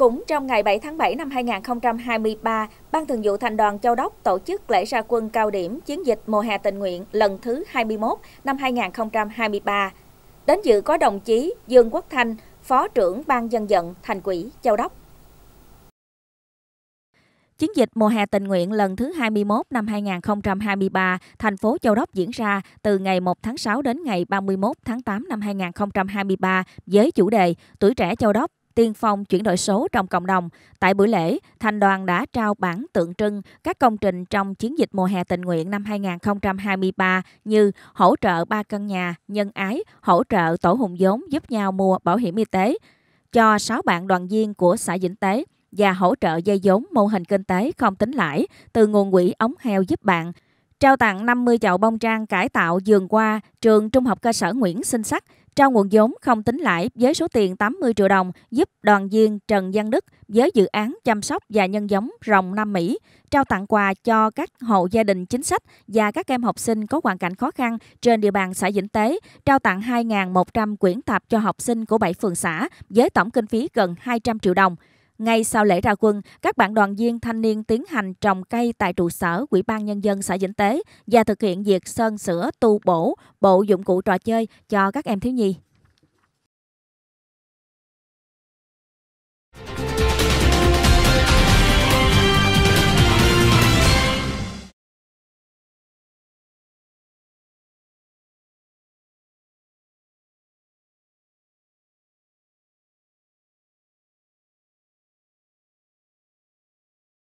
Cũng trong ngày 7 tháng 7 năm 2023, Ban Thường vụ Thành đoàn Châu Đốc tổ chức lễ ra quân cao điểm chiến dịch mùa hè tình nguyện lần thứ 21 năm 2023. Đến dự có đồng chí Dương Quốc Thanh, Phó trưởng Ban Dân vận Thành quỹ Châu Đốc. Chiến dịch mùa hè tình nguyện lần thứ 21 năm 2023, thành phố Châu Đốc diễn ra từ ngày 1 tháng 6 đến ngày 31 tháng 8 năm 2023 với chủ đề Tuổi trẻ Châu Đốc tiên phong chuyển đổi số trong cộng đồng. Tại buổi lễ, thành đoàn đã trao bản tượng trưng các công trình trong chiến dịch mùa hè tình nguyện năm 2023 như hỗ trợ ba căn nhà, nhân ái, hỗ trợ tổ hùng giống giúp nhau mua bảo hiểm y tế cho 6 bạn đoàn viên của xã Vĩnh Tế và hỗ trợ dây giống mô hình kinh tế không tính lãi từ nguồn quỹ ống heo giúp bạn – trao tặng 50 chậu bông trang cải tạo vườn qua trường Trung học cơ sở Nguyễn Sinh Sắc, trao nguồn vốn không tính lãi với số tiền 80 triệu đồng giúp đoàn viên Trần Văn Đức với dự án chăm sóc và nhân giống rồng Nam Mỹ, trao tặng quà cho các hộ gia đình chính sách và các em học sinh có hoàn cảnh khó khăn trên địa bàn xã Vĩnh Tế, trao tặng 2.100 quyển tập cho học sinh của 7 phường xã với tổng kinh phí gần 200 triệu đồng. Ngay sau lễ ra quân, các bạn đoàn viên thanh niên tiến hành trồng cây tại trụ sở Ủy ban Nhân dân xã Vĩnh Tế và thực hiện việc sơn sửa tu bổ, bộ dụng cụ trò chơi cho các em thiếu nhi.